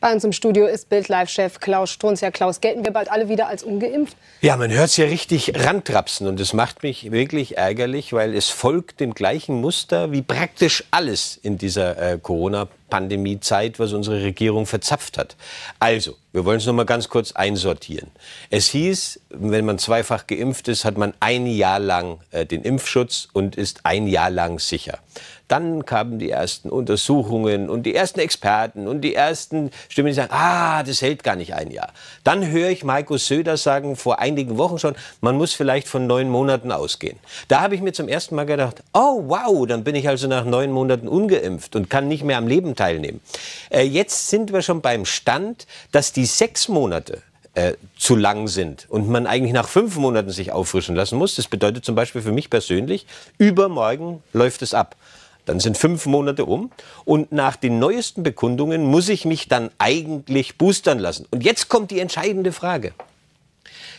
Bei uns im Studio ist bild live chef Klaus Strunz. Herr Klaus, gelten wir bald alle wieder als ungeimpft? Ja, man hört es ja richtig rantrapsen und es macht mich wirklich ärgerlich, weil es folgt dem gleichen Muster wie praktisch alles in dieser äh, Corona-Pandemie. Pandemiezeit, was unsere Regierung verzapft hat. Also, wir wollen es noch mal ganz kurz einsortieren. Es hieß, wenn man zweifach geimpft ist, hat man ein Jahr lang äh, den Impfschutz und ist ein Jahr lang sicher. Dann kamen die ersten Untersuchungen und die ersten Experten und die ersten Stimmen, die sagen, ah, das hält gar nicht ein Jahr. Dann höre ich Markus Söder sagen, vor einigen Wochen schon, man muss vielleicht von neun Monaten ausgehen. Da habe ich mir zum ersten Mal gedacht, oh wow, dann bin ich also nach neun Monaten ungeimpft und kann nicht mehr am Leben teilnehmen teilnehmen. Äh, jetzt sind wir schon beim Stand, dass die sechs Monate äh, zu lang sind und man eigentlich nach fünf Monaten sich auffrischen lassen muss. Das bedeutet zum Beispiel für mich persönlich, übermorgen läuft es ab. Dann sind fünf Monate um und nach den neuesten Bekundungen muss ich mich dann eigentlich boostern lassen. Und jetzt kommt die entscheidende Frage.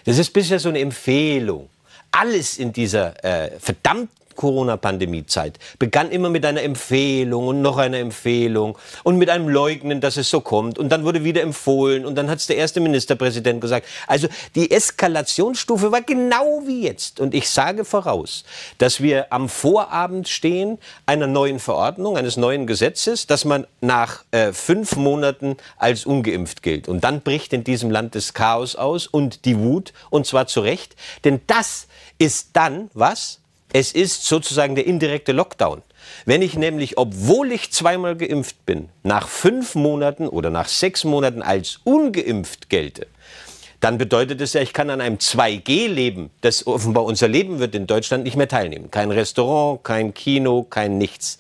Das ist bisher so eine Empfehlung. Alles in dieser äh, verdammten Corona-Pandemie-Zeit begann immer mit einer Empfehlung und noch einer Empfehlung und mit einem Leugnen, dass es so kommt. Und dann wurde wieder empfohlen und dann hat es der erste Ministerpräsident gesagt. Also die Eskalationsstufe war genau wie jetzt. Und ich sage voraus, dass wir am Vorabend stehen einer neuen Verordnung, eines neuen Gesetzes, dass man nach äh, fünf Monaten als ungeimpft gilt. Und dann bricht in diesem Land das Chaos aus und die Wut, und zwar zu Recht. Denn das ist dann was? Es ist sozusagen der indirekte Lockdown. Wenn ich nämlich, obwohl ich zweimal geimpft bin, nach fünf Monaten oder nach sechs Monaten als ungeimpft gelte, dann bedeutet es ja, ich kann an einem 2G leben. Das offenbar unser Leben wird in Deutschland nicht mehr teilnehmen. Kein Restaurant, kein Kino, kein nichts.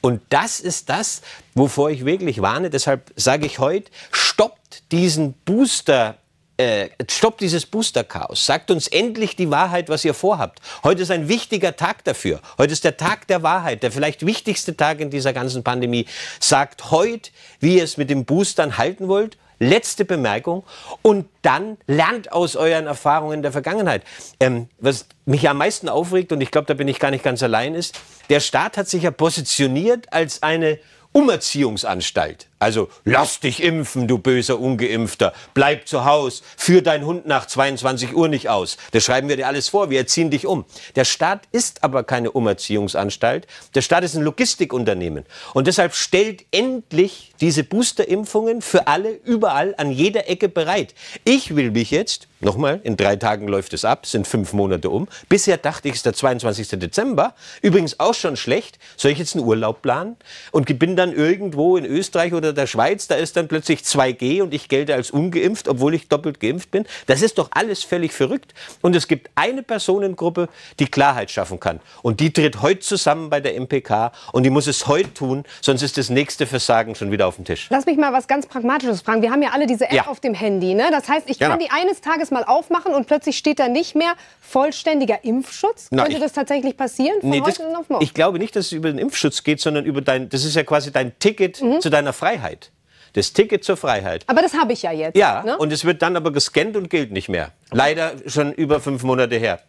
Und das ist das, wovor ich wirklich warne. Deshalb sage ich heute, stoppt diesen Booster äh, stoppt dieses Booster-Chaos. Sagt uns endlich die Wahrheit, was ihr vorhabt. Heute ist ein wichtiger Tag dafür. Heute ist der Tag der Wahrheit, der vielleicht wichtigste Tag in dieser ganzen Pandemie. Sagt heute, wie ihr es mit den Boostern halten wollt. Letzte Bemerkung und dann lernt aus euren Erfahrungen der Vergangenheit. Ähm, was mich am meisten aufregt, und ich glaube, da bin ich gar nicht ganz allein, ist, der Staat hat sich ja positioniert als eine Umerziehungsanstalt. Also lass dich impfen, du böser Ungeimpfter. Bleib zu Hause. Führ deinen Hund nach 22 Uhr nicht aus. Das schreiben wir dir alles vor. Wir erziehen dich um. Der Staat ist aber keine Umerziehungsanstalt. Der Staat ist ein Logistikunternehmen. Und deshalb stellt endlich diese Boosterimpfungen für alle überall an jeder Ecke bereit. Ich will mich jetzt, nochmal, in drei Tagen läuft es ab, sind fünf Monate um. Bisher dachte ich, es ist der 22. Dezember. Übrigens auch schon schlecht. Soll ich jetzt einen Urlaub planen? Und bin dann irgendwo in Österreich oder oder der Schweiz, da ist dann plötzlich 2G und ich gelte als ungeimpft, obwohl ich doppelt geimpft bin. Das ist doch alles völlig verrückt. Und es gibt eine Personengruppe, die Klarheit schaffen kann. Und die tritt heute zusammen bei der MPK und die muss es heute tun, sonst ist das nächste Versagen schon wieder auf dem Tisch. Lass mich mal was ganz Pragmatisches fragen. Wir haben ja alle diese App ja. auf dem Handy. Ne? Das heißt, ich kann genau. die eines Tages mal aufmachen und plötzlich steht da nicht mehr vollständiger Impfschutz. Könnte Na, das tatsächlich passieren? Von nee, heute das, auf morgen? Ich glaube nicht, dass es über den Impfschutz geht, sondern über dein, das ist ja quasi dein Ticket mhm. zu deiner Freiheit. Freiheit. Das Ticket zur Freiheit. Aber das habe ich ja jetzt. Ja, ne? und es wird dann aber gescannt und gilt nicht mehr. Leider schon über fünf Monate her.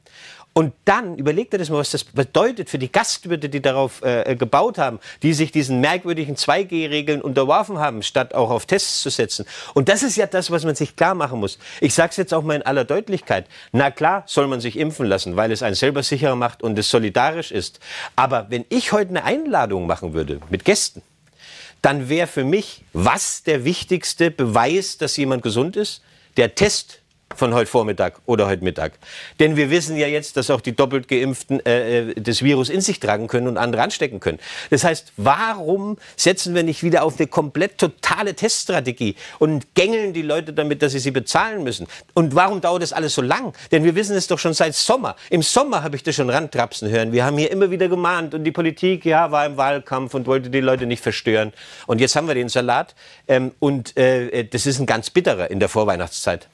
Und dann überlegt ihr das mal, was das bedeutet für die Gastwirte, die darauf äh, äh gebaut haben, die sich diesen merkwürdigen 2G-Regeln unterworfen haben, statt auch auf Tests zu setzen. Und das ist ja das, was man sich klar machen muss. Ich sage es jetzt auch mal in aller Deutlichkeit. Na klar, soll man sich impfen lassen, weil es einen selber sicherer macht und es solidarisch ist. Aber wenn ich heute eine Einladung machen würde mit Gästen, dann wäre für mich was der wichtigste Beweis, dass jemand gesund ist? Der Test von heute Vormittag oder heute Mittag. Denn wir wissen ja jetzt, dass auch die doppelt geimpften äh, äh, das Virus in sich tragen können und andere anstecken können. Das heißt, warum setzen wir nicht wieder auf eine komplett totale Teststrategie und gängeln die Leute damit, dass sie sie bezahlen müssen? Und warum dauert das alles so lang? Denn wir wissen es doch schon seit Sommer. Im Sommer habe ich das schon rantrapsen hören. Wir haben hier immer wieder gemahnt und die Politik, ja, war im Wahlkampf und wollte die Leute nicht verstören. Und jetzt haben wir den Salat ähm, und äh, äh das ist ein ganz bitterer in der Vorweihnachtszeit.